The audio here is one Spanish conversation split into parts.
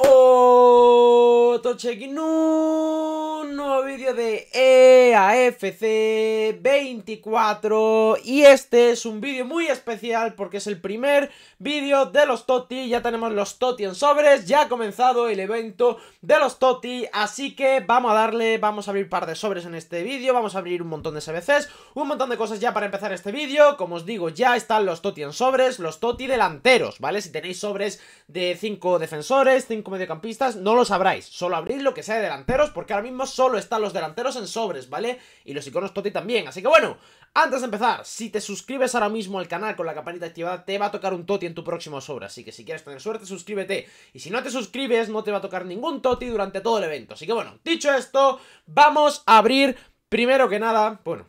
Otro check in un nuevo vídeo de EAFC 24 y este es un vídeo muy especial porque es el primer vídeo de los Toti, ya tenemos los Toti en sobres, ya ha comenzado el evento de los Toti, así que vamos a darle, vamos a abrir un par de sobres en este vídeo, vamos a abrir un montón de SBCs, un montón de cosas ya para empezar este vídeo, como os digo ya están los Toti en sobres, los Toti delanteros, ¿vale? Si tenéis sobres de 5 defensores, 5 mediocampistas, no lo sabráis. Solo abrí lo que sea de delanteros, porque ahora mismo solo están los delanteros en sobres, ¿vale? Y los iconos Toti también. Así que bueno, antes de empezar, si te suscribes ahora mismo al canal con la campanita activada, te va a tocar un Toti en tu próximo sobre. Así que si quieres tener suerte, suscríbete. Y si no te suscribes, no te va a tocar ningún Toti durante todo el evento. Así que bueno, dicho esto, vamos a abrir primero que nada, bueno...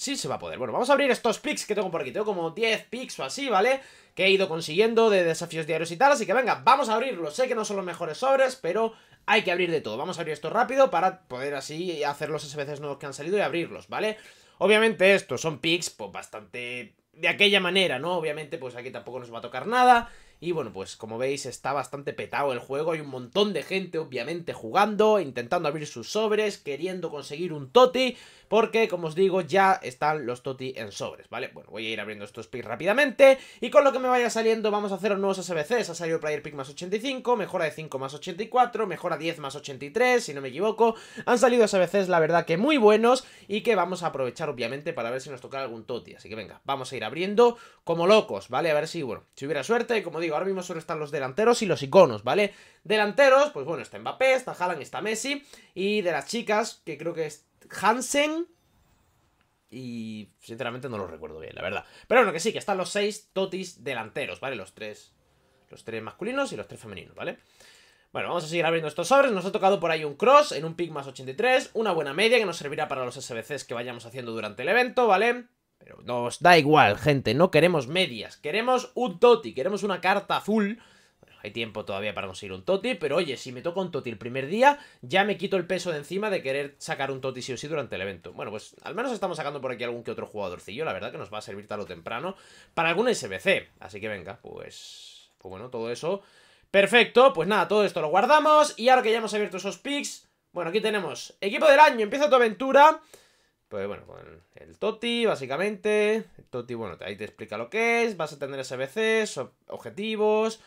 Sí se va a poder. Bueno, vamos a abrir estos picks que tengo por aquí. Tengo como 10 picks o así, ¿vale? Que he ido consiguiendo de desafíos diarios y tal. Así que venga, vamos a abrirlos, Sé que no son los mejores sobres, pero hay que abrir de todo. Vamos a abrir esto rápido para poder así hacer los SBCs nuevos que han salido y abrirlos, ¿vale? Obviamente estos son picks, pues bastante... De aquella manera, ¿no? Obviamente, pues aquí tampoco nos va a tocar nada. Y bueno, pues como veis está bastante petado el juego, hay un montón de gente obviamente jugando, intentando abrir sus sobres, queriendo conseguir un toti, porque como os digo ya están los toti en sobres, ¿vale? Bueno, voy a ir abriendo estos picks rápidamente y con lo que me vaya saliendo vamos a hacer nuevos SBCs, ha salido Player Pick más 85, mejora de 5 más 84, mejora 10 más 83, si no me equivoco, han salido SBCs la verdad que muy buenos y que vamos a aprovechar obviamente para ver si nos toca algún toti, así que venga, vamos a ir abriendo como locos, ¿vale? A ver si, bueno, si hubiera suerte, como digo, ahora mismo solo están los delanteros y los iconos, ¿vale? Delanteros, pues bueno, está Mbappé, está Haaland, está Messi. Y de las chicas, que creo que es Hansen. Y sinceramente no lo recuerdo bien, la verdad. Pero bueno, que sí, que están los seis totis delanteros, ¿vale? Los tres. Los tres masculinos y los tres femeninos, ¿vale? Bueno, vamos a seguir abriendo estos sobres. Nos ha tocado por ahí un cross en un pick más 83. Una buena media que nos servirá para los SBCs que vayamos haciendo durante el evento, ¿vale? Pero nos da igual, gente, no queremos medias, queremos un Toti, queremos una carta azul. Bueno, hay tiempo todavía para conseguir un Toti, pero oye, si me toca un Toti el primer día, ya me quito el peso de encima de querer sacar un Toti sí o sí durante el evento. Bueno, pues al menos estamos sacando por aquí algún que otro jugadorcillo, la verdad que nos va a servir tarde o temprano para algún SBC. Así que venga, pues... Pues bueno, todo eso... Perfecto, pues nada, todo esto lo guardamos y ahora que ya hemos abierto esos picks... Bueno, aquí tenemos, equipo del año, empieza tu aventura... Pues bueno, con el TOTI, básicamente. El TOTI, bueno, ahí te explica lo que es. Vas a tener SBCs, objetivos.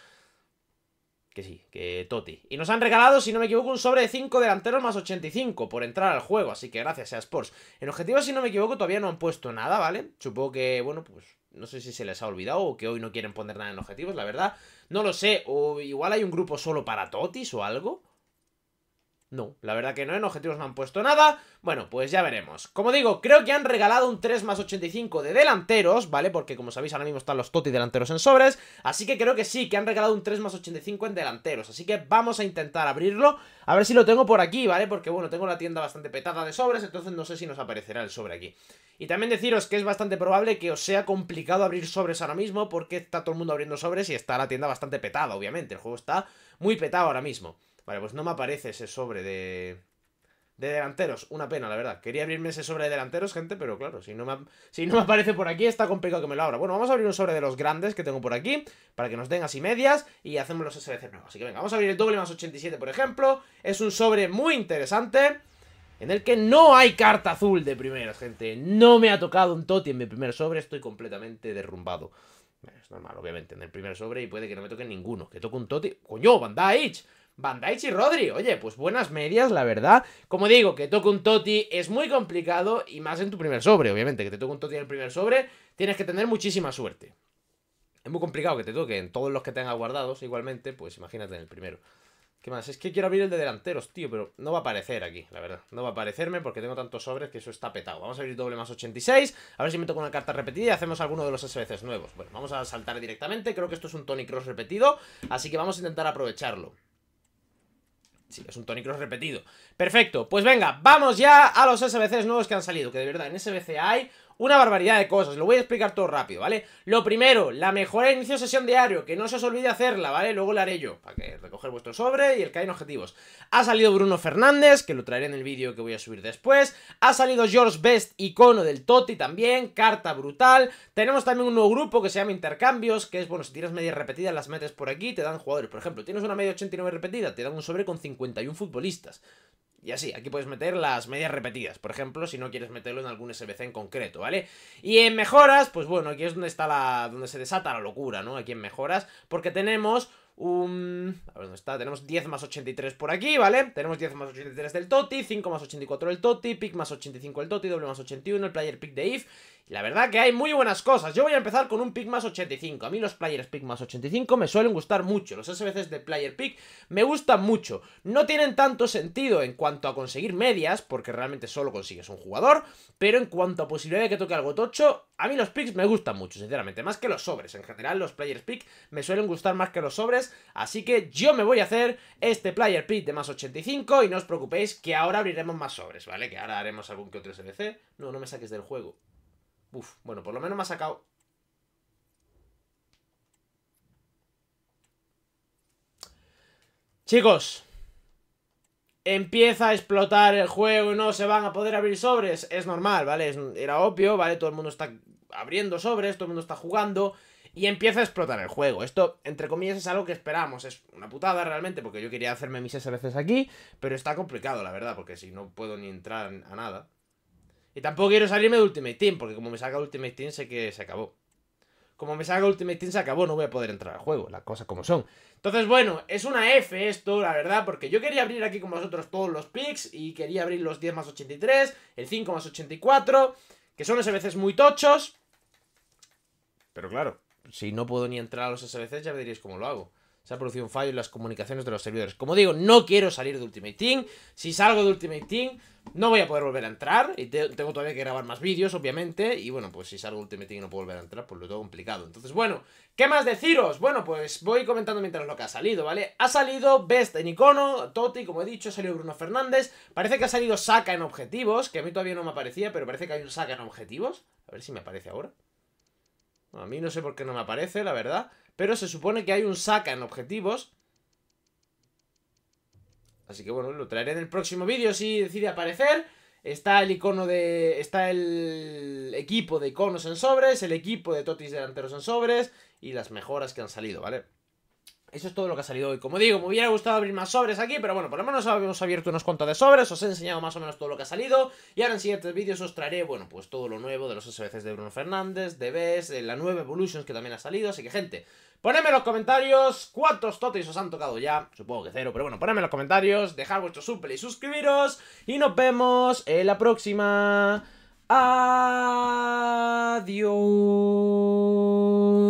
Que sí, que Toti. Y nos han regalado, si no me equivoco, un sobre de 5 delanteros más 85 por entrar al juego, así que gracias a Sports. En objetivos, si no me equivoco, todavía no han puesto nada, ¿vale? Supongo que, bueno, pues no sé si se les ha olvidado o que hoy no quieren poner nada en objetivos, la verdad. No lo sé, o igual hay un grupo solo para Totis o algo. No, la verdad que no, en objetivos no han puesto nada. Bueno, pues ya veremos. Como digo, creo que han regalado un 3 más 85 de delanteros, ¿vale? Porque como sabéis, ahora mismo están los Toti delanteros en sobres. Así que creo que sí, que han regalado un 3 más 85 en delanteros. Así que vamos a intentar abrirlo. A ver si lo tengo por aquí, ¿vale? Porque bueno, tengo la tienda bastante petada de sobres, entonces no sé si nos aparecerá el sobre aquí. Y también deciros que es bastante probable que os sea complicado abrir sobres ahora mismo, porque está todo el mundo abriendo sobres y está la tienda bastante petada, obviamente. El juego está muy petado ahora mismo. Vale, pues no me aparece ese sobre de... De delanteros, una pena, la verdad. Quería abrirme ese sobre de delanteros, gente, pero claro, si no, me, si no me aparece por aquí, está complicado que me lo abra. Bueno, vamos a abrir un sobre de los grandes que tengo por aquí, para que nos den así medias, y hacemos los SBC nuevos. Así que venga, vamos a abrir el doble más 87, por ejemplo. Es un sobre muy interesante, en el que no hay carta azul de primeras, gente. No me ha tocado un toti en mi primer sobre, estoy completamente derrumbado. Es normal, obviamente, en el primer sobre, y puede que no me toque ninguno. Que toque un toti... ¡Coño, Van y Rodri, oye, pues buenas medias, la verdad. Como digo, que toque un Toti es muy complicado y más en tu primer sobre, obviamente. Que te toque un Toti en el primer sobre, tienes que tener muchísima suerte. Es muy complicado que te toque en todos los que tengas guardados, igualmente, pues imagínate en el primero. ¿Qué más? Es que quiero abrir el de delanteros, tío, pero no va a aparecer aquí, la verdad. No va a aparecerme porque tengo tantos sobres que eso está petado. Vamos a abrir doble más 86, a ver si me toca una carta repetida y hacemos alguno de los SBCs nuevos. Bueno, vamos a saltar directamente, creo que esto es un Tony Cross repetido, así que vamos a intentar aprovecharlo. Sí, es un Tony Cross repetido. Perfecto, pues venga, vamos ya a los SBCs nuevos que han salido, que de verdad en SBC hay una barbaridad de cosas. Lo voy a explicar todo rápido, ¿vale? Lo primero, la mejora de inicio de sesión diario, que no se os olvide hacerla, ¿vale? Luego la haré yo, para que recoger vuestro sobre y el que hay en objetivos. Ha salido Bruno Fernández, que lo traeré en el vídeo que voy a subir después. Ha salido George Best, icono del Toti también, carta brutal. Tenemos también un nuevo grupo que se llama Intercambios, que es, bueno, si tienes media repetida las metes por aquí, te dan jugadores. Por ejemplo, tienes una media 89 repetida, te dan un sobre con 51 futbolistas. Y así, aquí puedes meter las medias repetidas, por ejemplo, si no quieres meterlo en algún SBC en concreto, ¿vale? Y en mejoras, pues bueno, aquí es donde está la... donde se desata la locura, ¿no? Aquí en mejoras, porque tenemos un... A ver dónde está, tenemos 10 más 83 por aquí, ¿vale? Tenemos 10 más 83 del Toti, 5 más 84 del Toti, PIC más 85 el Toti, doble más 81, el Player Pick de If la verdad que hay muy buenas cosas. Yo voy a empezar con un pick más 85. A mí los players pick más 85 me suelen gustar mucho. Los SBCs de player pick me gustan mucho. No tienen tanto sentido en cuanto a conseguir medias, porque realmente solo consigues un jugador. Pero en cuanto a posibilidad de que toque algo tocho, a mí los picks me gustan mucho, sinceramente. Más que los sobres. En general, los players pick me suelen gustar más que los sobres. Así que yo me voy a hacer este player pick de más 85. Y no os preocupéis que ahora abriremos más sobres, ¿vale? Que ahora haremos algún que otro SBC. No, no me saques del juego. Uf, bueno, por lo menos me ha sacado... Chicos, empieza a explotar el juego y no se van a poder abrir sobres. Es normal, ¿vale? era obvio, ¿vale? Todo el mundo está abriendo sobres, todo el mundo está jugando y empieza a explotar el juego. Esto, entre comillas, es algo que esperamos. Es una putada realmente porque yo quería hacerme mis veces aquí, pero está complicado, la verdad, porque si no puedo ni entrar a nada. Y tampoco quiero salirme de Ultimate Team, porque como me salga Ultimate Team sé que se acabó. Como me salga Ultimate Team se acabó, no voy a poder entrar al juego, las cosas como son. Entonces, bueno, es una F esto, la verdad, porque yo quería abrir aquí con vosotros todos los picks y quería abrir los 10 más 83, el 5 más 84, que son SBCs muy tochos. Pero claro, si no puedo ni entrar a los SBCs ya veréis diréis cómo lo hago se ha producido un fallo en las comunicaciones de los servidores. Como digo, no quiero salir de Ultimate Team. Si salgo de Ultimate Team, no voy a poder volver a entrar. Y tengo todavía que grabar más vídeos, obviamente. Y bueno, pues si salgo de Ultimate Team y no puedo volver a entrar, pues lo tengo complicado. Entonces, bueno, ¿qué más deciros? Bueno, pues voy comentando mientras lo que ha salido, ¿vale? Ha salido Best en icono, Toti, como he dicho, ha salido Bruno Fernández. Parece que ha salido Saca en objetivos, que a mí todavía no me aparecía, pero parece que hay un Saca en objetivos. A ver si me aparece ahora. A mí no sé por qué no me aparece, la verdad. Pero se supone que hay un saca en objetivos. Así que bueno, lo traeré en el próximo vídeo si decide aparecer. Está el icono de... Está el equipo de iconos en sobres, el equipo de totis delanteros en sobres y las mejoras que han salido, ¿vale? eso es todo lo que ha salido hoy. Como digo, me hubiera gustado abrir más sobres aquí, pero bueno, por lo menos habíamos abierto unos cuantos de sobres, os he enseñado más o menos todo lo que ha salido. Y ahora en siguientes vídeos os traeré, bueno, pues todo lo nuevo de los SBCs de Bruno Fernández, de BES, de la nueva Evolutions que también ha salido. Así que, gente, ponedme en los comentarios cuántos totis os han tocado ya. Supongo que cero, pero bueno, ponedme en los comentarios, dejad vuestro suple y suscribiros. Y nos vemos en la próxima. Adiós.